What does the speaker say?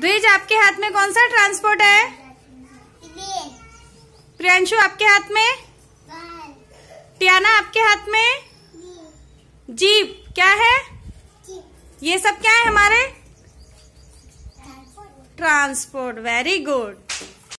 द्विज आपके हाथ में कौन सा ट्रांसपोर्ट है प्रियांशु आपके हाथ में टियाना आपके हाथ में जीप क्या है ये सब क्या है हमारे ट्रांसपोर्ट वेरी गुड